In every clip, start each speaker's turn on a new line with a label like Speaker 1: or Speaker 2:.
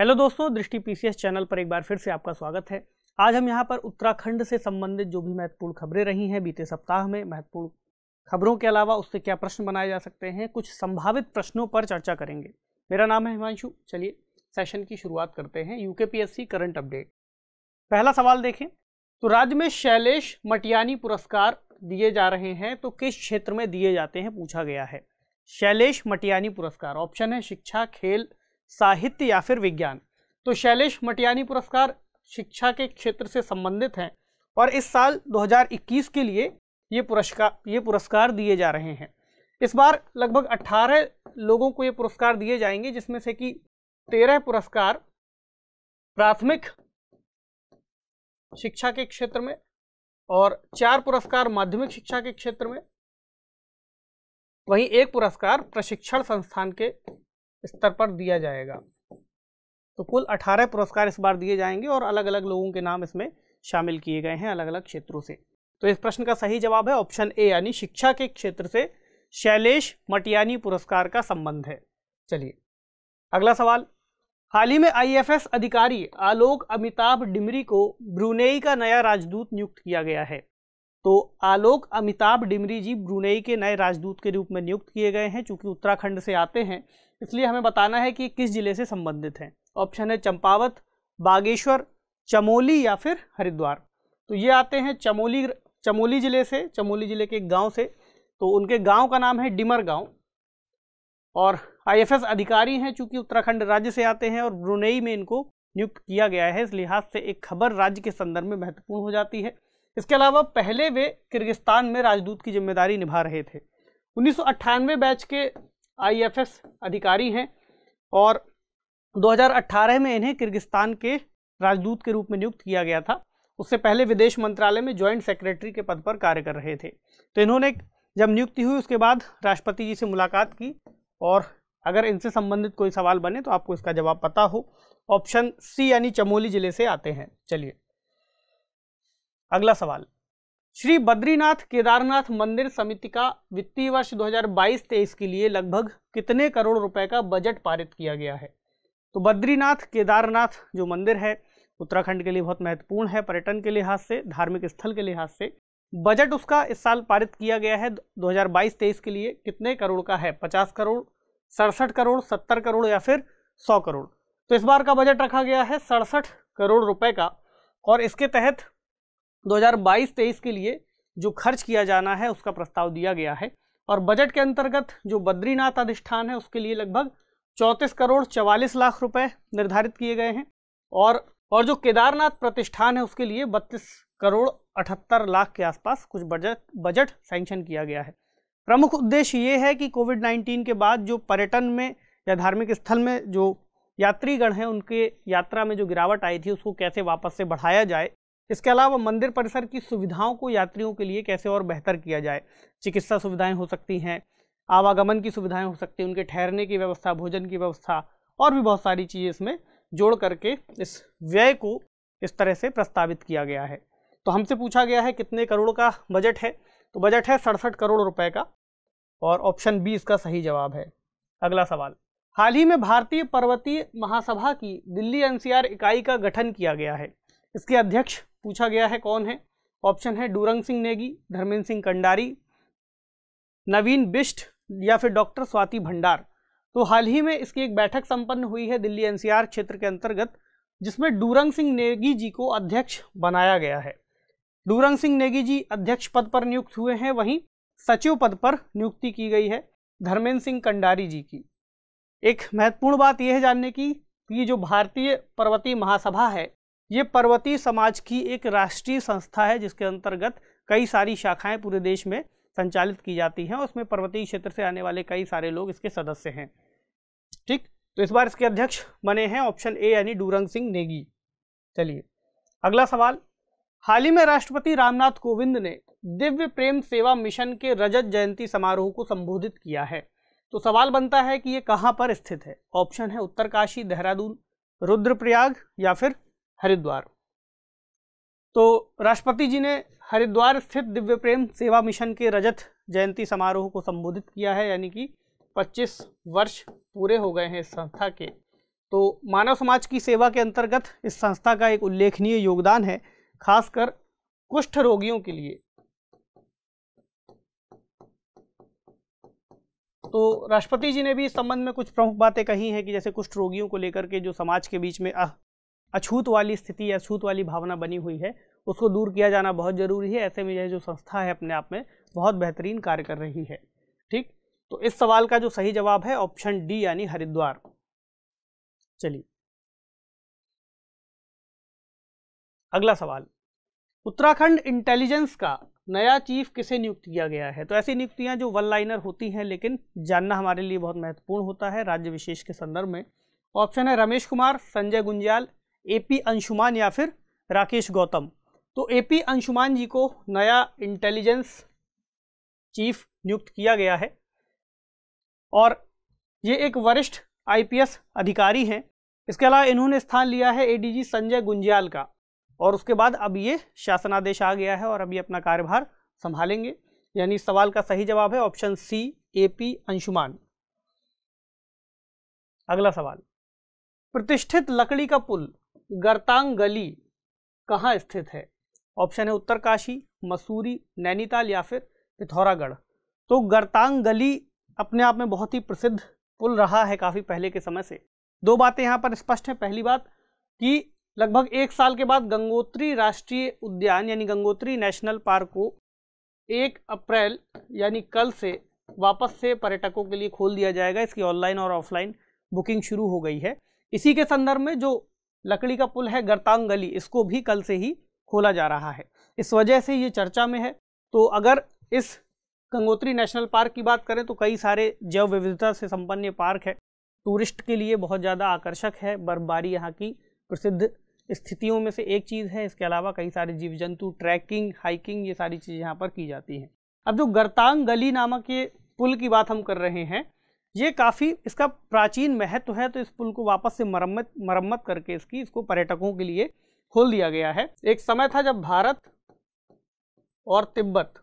Speaker 1: Hello दोस्तों दृष्टि PCS channel पर एक बार फिर से आपका स्वागत है आज हम यहाँ पर उत्तराखंड से संबंधित जो भी महत्वपूर्ण खबरें रही हैं बीते सप्ताह में महत्वपूर्ण खबरों के अलावा उससे क्या प्रश्न बनाए जा सकते हैं कुछ संभावित प्रश्नों पर चर्चा करेंगे मेरा नाम है हिमांशु चलिए सेशन की शुरुआत करते हैं यू करंट अपडेट पहला सवाल देखें तो राज्य में शैलेश मटियानी पुरस्कार दिए जा रहे हैं तो किस क्षेत्र में दिए जाते हैं पूछा गया है शैलेश मटियानी पुरस्कार ऑप्शन है शिक्षा खेल साहित्य या फिर विज्ञान तो शैलेश मटियानी पुरस्कार शिक्षा के क्षेत्र से संबंधित हैं और इस साल 2021 के लिए ये पुरस्कार ये पुरस्कार दिए जा रहे हैं इस बार लगभग 18 लोगों को ये पुरस्कार दिए जाएंगे जिसमें से कि 13 पुरस्कार प्राथमिक शिक्षा के क्षेत्र में और चार पुरस्कार माध्यमिक शिक्षा के क्षेत्र में वहीं एक पुरस्कार प्रशिक्षण संस्थान के स्तर पर दिया जाएगा तो कुल 18 पुरस्कार इस बार दिए जाएंगे और अलग अलग लोगों के नाम इसमें शामिल किए गए हैं अलग अलग क्षेत्रों से तो इस प्रश्न का सही जवाब है ऑप्शन ए यानी शिक्षा के क्षेत्र से शैलेश मटियानी पुरस्कार का संबंध है चलिए अगला सवाल हाल ही में आईएफएस अधिकारी आलोक अमिताभ डिमरी को ब्रुनेई का नया राजदूत नियुक्त किया गया है तो आलोक अमिताभ डिमरी जी ब्रुनेई के नए राजदूत के रूप में नियुक्त किए गए हैं चूंकि उत्तराखंड से आते हैं इसलिए हमें बताना है कि किस जिले से संबंधित हैं ऑप्शन है चंपावत बागेश्वर चमोली या फिर हरिद्वार तो ये आते हैं चमोली चमोली ज़िले से चमोली ज़िले के एक गाँव से तो उनके गाँव का नाम है डिमर गाँव और आईएफएस अधिकारी हैं चूँकि उत्तराखंड राज्य से आते हैं और ब्रुनेई में इनको नियुक्त किया गया है इस लिहाज से एक खबर राज्य के संदर्भ में महत्वपूर्ण हो जाती है इसके अलावा पहले वे किर्गिस्तान में राजदूत की जिम्मेदारी निभा रहे थे उन्नीस बैच के आईएफएस अधिकारी हैं और 2018 में इन्हें किर्गिस्तान के राजदूत के रूप में नियुक्त किया गया था उससे पहले विदेश मंत्रालय में जॉइंट सेक्रेटरी के पद पर कार्य कर रहे थे तो इन्होंने जब नियुक्ति हुई उसके बाद राष्ट्रपति जी से मुलाकात की और अगर इनसे संबंधित कोई सवाल बने तो आपको इसका जवाब पता हो ऑप्शन सी यानी चमोली जिले से आते हैं चलिए अगला सवाल श्री बद्रीनाथ केदारनाथ मंदिर समिति का वित्तीय वर्ष 2022-23 के लिए लगभग कितने करोड़ रुपए का बजट पारित किया गया है तो बद्रीनाथ केदारनाथ जो मंदिर है उत्तराखंड के लिए बहुत महत्वपूर्ण है पर्यटन के लिहाज से धार्मिक स्थल के लिहाज से बजट उसका इस साल पारित किया गया है 2022-23 के लिए कितने करोड़ का है 50 करोड़ सड़सठ करोड़ सत्तर करोड़ या फिर 100 करोड़ तो इस बार का बजट रखा गया है सड़सठ करोड़ रुपए का और इसके तहत 2022-23 के लिए जो खर्च किया जाना है उसका प्रस्ताव दिया गया है और बजट के अंतर्गत जो बद्रीनाथ अधिष्ठान है उसके लिए लगभग चौंतीस करोड़ चवालीस लाख रुपए निर्धारित किए गए हैं और और जो केदारनाथ प्रतिष्ठान है उसके लिए बत्तीस करोड़ अठहत्तर लाख के आसपास कुछ बजट बजट सैंक्शन किया गया है प्रमुख उद्देश्य ये है कि कोविड 19 के बाद जो पर्यटन में या धार्मिक स्थल में जो यात्रीगण हैं उनके यात्रा में जो गिरावट आई थी उसको कैसे वापस से बढ़ाया जाए इसके अलावा मंदिर परिसर की सुविधाओं को यात्रियों के लिए कैसे और बेहतर किया जाए चिकित्सा सुविधाएं हो सकती हैं आवागमन की सुविधाएं हो सकती हैं उनके ठहरने की व्यवस्था भोजन की व्यवस्था और भी बहुत सारी चीज़ें इसमें जोड़ करके इस व्यय को इस तरह से प्रस्तावित किया गया है तो हमसे पूछा गया है कितने करोड़ का बजट है तो बजट है सड़सठ करोड़ रुपए का और ऑप्शन बी इसका सही जवाब है अगला सवाल हाल ही में भारतीय पर्वतीय महासभा की दिल्ली एनसीआर इकाई का गठन किया गया है इसके अध्यक्ष पूछा गया है कौन है ऑप्शन है डूरंग सिंह नेगी धर्मेंद्र सिंह कंडारी नवीन बिष्ट या फिर डॉक्टर स्वाति भंडार तो हाल ही में इसकी एक बैठक संपन्न हुई है दिल्ली एनसीआर क्षेत्र के अंतर्गत जिसमें डूरंग सिंह नेगी जी को अध्यक्ष बनाया गया है डूरंग सिंह नेगी जी अध्यक्ष पद पर नियुक्त हुए हैं वहीं सचिव पद पर नियुक्ति की गई है धर्मेंद्र सिंह कंडारी जी की एक महत्वपूर्ण बात यह है जानने की कि जो भारतीय पर्वतीय महासभा है ये पर्वतीय समाज की एक राष्ट्रीय संस्था है जिसके अंतर्गत कई सारी शाखाएं पूरे देश में संचालित की जाती हैं उसमें पर्वतीय क्षेत्र से आने वाले कई सारे लोग इसके सदस्य हैं ठीक तो इस बार इसके अध्यक्ष बने हैं ऑप्शन ए यानी डूरंग सिंह नेगी चलिए अगला सवाल हाल ही में राष्ट्रपति रामनाथ कोविंद ने दिव्य प्रेम सेवा मिशन के रजत जयंती समारोह को संबोधित किया है तो सवाल बनता है कि ये कहाँ पर स्थित है ऑप्शन है उत्तरकाशी देहरादून रुद्रप्रयाग या फिर हरिद्वार तो राष्ट्रपति जी ने हरिद्वार स्थित दिव्य प्रेम सेवा मिशन के रजत जयंती समारोह को संबोधित किया है यानी कि 25 वर्ष पूरे हो गए हैं इस संस्था के तो मानव समाज की सेवा के अंतर्गत इस संस्था का एक उल्लेखनीय योगदान है खासकर कुष्ठ रोगियों के लिए तो राष्ट्रपति जी ने भी इस संबंध में कुछ प्रमुख बातें कही हैं कि जैसे कुष्ठ रोगियों को लेकर के जो समाज के बीच में अह अछूत वाली स्थिति अछूत वाली भावना बनी हुई है उसको दूर किया जाना बहुत ज़रूरी है ऐसे में यह जो संस्था है अपने आप में बहुत बेहतरीन कार्य कर रही है ठीक तो इस सवाल का जो सही जवाब है ऑप्शन डी यानी हरिद्वार चलिए अगला सवाल उत्तराखंड इंटेलिजेंस का नया चीफ किसे नियुक्त किया गया है तो ऐसी नियुक्तियां जो वन लाइनर होती हैं लेकिन जानना हमारे लिए बहुत महत्वपूर्ण होता है राज्य विशेष के संदर्भ में ऑप्शन है रमेश कुमार संजय गुंजाल एपी अंशुमान या फिर राकेश गौतम तो एपी अंशुमान जी को नया इंटेलिजेंस चीफ नियुक्त किया गया है और ये एक वरिष्ठ आईपीएस अधिकारी हैं इसके अलावा इन्होंने स्थान लिया है एडीजी संजय गुंजियाल का और उसके बाद अब ये शासनादेश आ गया है और अभी अपना कार्यभार संभालेंगे यानी सवाल का सही जवाब है option C A P Anshuman अगला सवाल प्रतिष्ठित लकड़ी का पुल गर्तांग गली कहाँ स्थित है ऑप्शन है उत्तरकाशी मसूरी नैनीताल या फिर पिथौरागढ़ तो गर्तांग गली अपने आप में बहुत ही प्रसिद्ध पुल रहा है काफ़ी पहले के समय से दो बातें यहाँ पर स्पष्ट हैं पहली बात कि लगभग एक साल के बाद गंगोत्री राष्ट्रीय उद्यान यानी गंगोत्री नेशनल पार्क को एक अप्रैल यानी कल से वापस से पर्यटकों के लिए खोल दिया जाएगा इसकी ऑनलाइन और ऑफलाइन बुकिंग शुरू हो गई है इसी के संदर्भ में जो लकड़ी का पुल है गरतांग गली इसको भी कल से ही खोला जा रहा है इस वजह से ये चर्चा में है तो अगर इस गंगोत्री नेशनल पार्क की बात करें तो कई सारे जैव विविधता से संपन्न ये पार्क है टूरिस्ट के लिए बहुत ज़्यादा आकर्षक है बर्फबारी यहाँ की प्रसिद्ध स्थितियों में से एक चीज़ है इसके अलावा कई सारे जीव जंतु ट्रैकिंग हाइकिंग ये सारी चीज़ें यहाँ पर की जाती हैं अब जो गरतांग गली नामक ये पुल की बात हम कर रहे हैं ये काफ़ी इसका प्राचीन महत्व है तो इस पुल को वापस से मरम्मत मरम्मत करके इसकी इसको पर्यटकों के लिए खोल दिया गया है एक समय था जब भारत और तिब्बत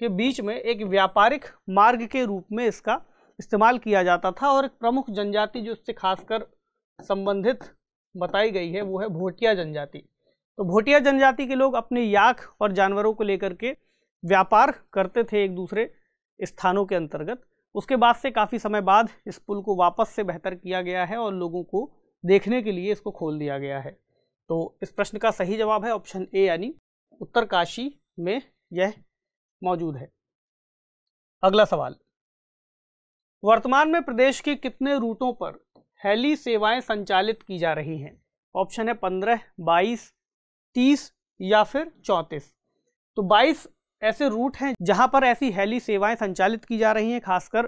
Speaker 1: के बीच में एक व्यापारिक मार्ग के रूप में इसका इस्तेमाल किया जाता था और एक प्रमुख जनजाति जो इससे खासकर संबंधित बताई गई है वो है भोटिया जनजाति तो भोटिया जनजाति के लोग अपने याक और जानवरों को लेकर के व्यापार करते थे एक दूसरे स्थानों के अंतर्गत उसके बाद से काफ़ी समय बाद इस पुल को वापस से बेहतर किया गया है और लोगों को देखने के लिए इसको खोल दिया गया है तो इस प्रश्न का सही जवाब है ऑप्शन ए यानी उत्तर काशी में यह मौजूद है अगला सवाल वर्तमान में प्रदेश के कितने रूटों पर हेली सेवाएं संचालित की जा रही हैं ऑप्शन है पंद्रह बाईस तीस या फिर चौंतीस तो बाईस ऐसे रूट हैं जहाँ पर ऐसी हेली सेवाएं संचालित की जा रही हैं खासकर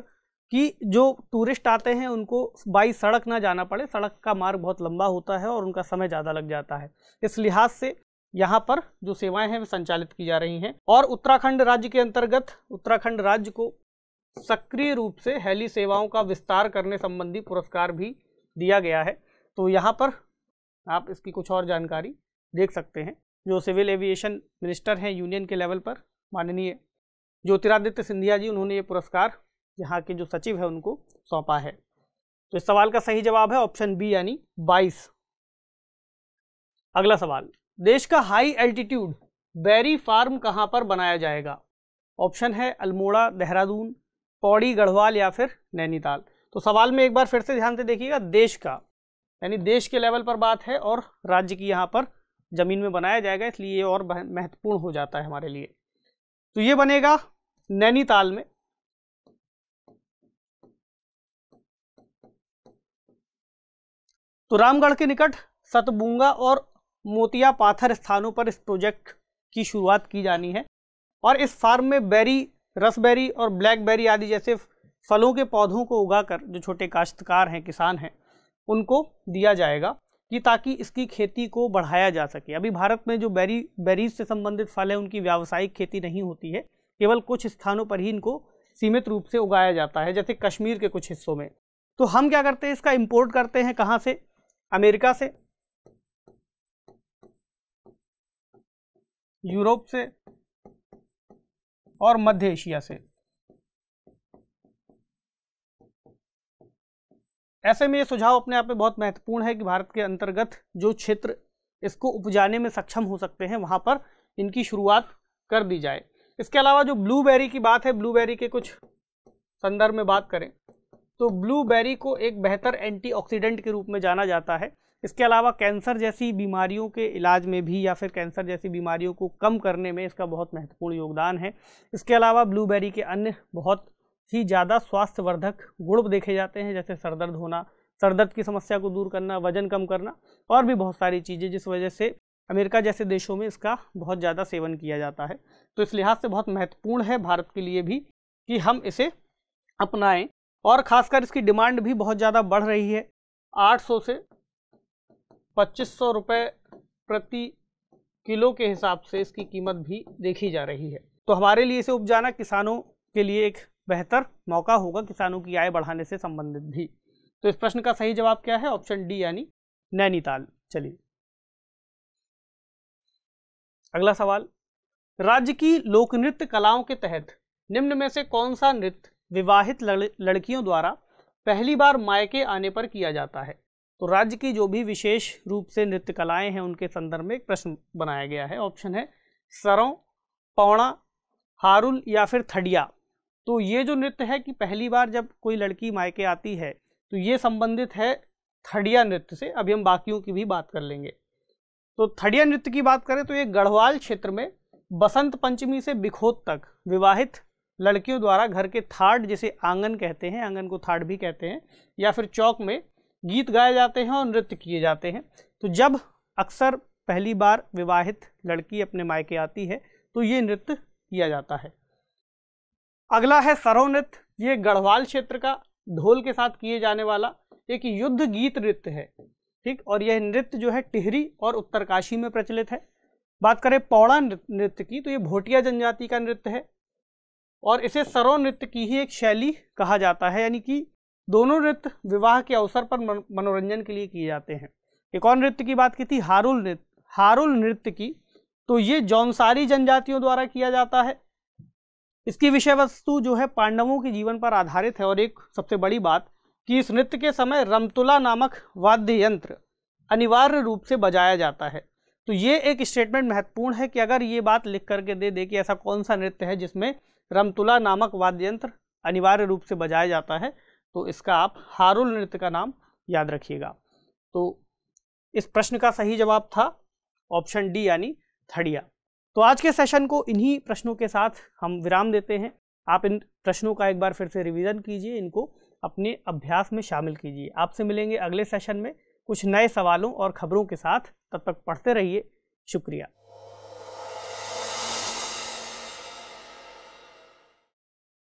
Speaker 1: कि जो टूरिस्ट आते हैं उनको बाई सड़क ना जाना पड़े सड़क का मार्ग बहुत लंबा होता है और उनका समय ज़्यादा लग जाता है इस लिहाज से यहाँ पर जो सेवाएं हैं वे संचालित की जा रही हैं और उत्तराखंड राज्य के अंतर्गत उत्तराखंड राज्य को सक्रिय रूप से हेली सेवाओं का विस्तार करने संबंधी पुरस्कार भी दिया गया है तो यहाँ पर आप इसकी कुछ और जानकारी देख सकते हैं जो सिविल एविएशन मिनिस्टर हैं यूनियन के लेवल पर माननीय ज्योतिरादित्य सिंधिया जी उन्होंने ये पुरस्कार यहाँ के जो सचिव है उनको सौंपा है तो इस सवाल का सही जवाब है ऑप्शन बी यानी 22। अगला सवाल देश का हाई एल्टीट्यूड बैरी फार्म कहाँ पर बनाया जाएगा ऑप्शन है अल्मोड़ा देहरादून पौड़ी गढ़वाल या फिर नैनीताल तो सवाल में एक बार फिर से ध्यान से देखिएगा देश का यानी देश के लेवल पर बात है और राज्य की यहाँ पर ज़मीन में बनाया जाएगा इसलिए ये और महत्वपूर्ण हो जाता है हमारे लिए तो ये बनेगा नैनीताल में तो रामगढ़ के निकट सतबूंगा और मोतिया पाथर स्थानों पर इस प्रोजेक्ट की शुरुआत की जानी है और इस फार्म में बेरी रसबेरी और ब्लैकबेरी आदि जैसे फलों के पौधों को उगाकर जो छोटे काश्तकार हैं किसान हैं उनको दिया जाएगा कि ताकि इसकी खेती को बढ़ाया जा सके अभी भारत में जो बेरी बेरीज से संबंधित फल है उनकी व्यावसायिक खेती नहीं होती है केवल कुछ स्थानों पर ही इनको सीमित रूप से उगाया जाता है जैसे कश्मीर के कुछ हिस्सों में तो हम क्या करते हैं इसका इम्पोर्ट करते हैं कहाँ से अमेरिका से यूरोप से और मध्य एशिया से ऐसे में ये सुझाव अपने आप में बहुत महत्वपूर्ण है कि भारत के अंतर्गत जो क्षेत्र इसको उपजाने में सक्षम हो सकते हैं वहाँ पर इनकी शुरुआत कर दी जाए इसके अलावा जो ब्लूबेरी की बात है ब्लूबेरी के कुछ संदर्भ में बात करें तो ब्लूबेरी को एक बेहतर एंटीऑक्सीडेंट के रूप में जाना जाता है इसके अलावा कैंसर जैसी बीमारियों के इलाज में भी या फिर कैंसर जैसी बीमारियों को कम करने में इसका बहुत महत्वपूर्ण योगदान है इसके अलावा ब्लूबेरी के अन्य बहुत ही ज़्यादा स्वास्थ्यवर्धक गुण देखे जाते हैं जैसे सर दर्द होना सर दर्द की समस्या को दूर करना वजन कम करना और भी बहुत सारी चीज़ें जिस वजह से अमेरिका जैसे देशों में इसका बहुत ज़्यादा सेवन किया जाता है तो इस लिहाज से बहुत महत्वपूर्ण है भारत के लिए भी कि हम इसे अपनाएं और ख़ासकर इसकी डिमांड भी बहुत ज़्यादा बढ़ रही है 800 से 2500 रुपए प्रति किलो के हिसाब से इसकी कीमत भी देखी जा रही है तो हमारे लिए इसे उपजाना किसानों के लिए एक बेहतर मौका होगा किसानों की आय बढ़ाने से संबंधित भी तो इस प्रश्न का सही जवाब क्या है ऑप्शन डी यानी नैनीताल चलिए अगला सवाल राज्य की लोक नृत्य कलाओं के तहत निम्न में से कौन सा नृत्य विवाहित लड़, लड़कियों द्वारा पहली बार मायके आने पर किया जाता है तो राज्य की जो भी विशेष रूप से नृत्य कलाएं हैं उनके संदर्भ में एक प्रश्न बनाया गया है ऑप्शन है सरों पौणा हारुल या फिर थडिया तो ये जो नृत्य है कि पहली बार जब कोई लड़की मायके आती है तो ये संबंधित है थड़िया नृत्य से अभी हम बाकियों की भी बात कर लेंगे तो थड़िया नृत्य की बात करें तो ये गढ़वाल क्षेत्र में बसंत पंचमी से बिखोत तक विवाहित लड़कियों द्वारा घर के थाट जिसे आंगन कहते हैं आंगन को थाट भी कहते हैं या फिर चौक में गीत गाए जाते हैं और नृत्य किए जाते हैं तो जब अक्सर पहली बार विवाहित लड़की अपने मायके आती है तो ये नृत्य किया जाता है अगला है सरो नृत्य ये गढ़वाल क्षेत्र का ढोल के साथ किए जाने वाला एक युद्ध गीत नृत्य है ठीक और यह नृत्य जो है टिहरी और उत्तरकाशी में प्रचलित है बात करें पौड़ा नृत्य की तो ये भोटिया जनजाति का नृत्य है और इसे सरो नृत्य की ही एक शैली कहा जाता है यानी कि दोनों नृत्य विवाह के अवसर पर मनोरंजन के लिए किए जाते हैं एक और नृत्य की बात की थी हारुल नृत्य हारुल नृत्य की तो ये जौनसारी जनजातियों द्वारा किया जाता है इसकी विषय वस्तु जो है पांडवों के जीवन पर आधारित है और एक सबसे बड़ी बात कि इस नृत्य के समय रमतुला नामक वाद्य यंत्र अनिवार्य रूप से बजाया जाता है तो ये एक स्टेटमेंट महत्वपूर्ण है कि अगर ये बात लिख करके दे दे कि ऐसा कौन सा नृत्य है जिसमें रमतुला नामक वाद्य यंत्र अनिवार्य रूप से बजाया जाता है तो इसका आप हारुल नृत्य का नाम याद रखिएगा तो इस प्रश्न का सही जवाब था ऑप्शन डी यानी थड़िया तो आज के सेशन को इन्हीं प्रश्नों के साथ हम विराम देते हैं आप इन प्रश्नों का एक बार फिर से रिवीजन कीजिए इनको अपने अभ्यास में शामिल कीजिए आपसे मिलेंगे अगले सेशन में कुछ नए सवालों और खबरों के साथ तब तक पढ़ते रहिए शुक्रिया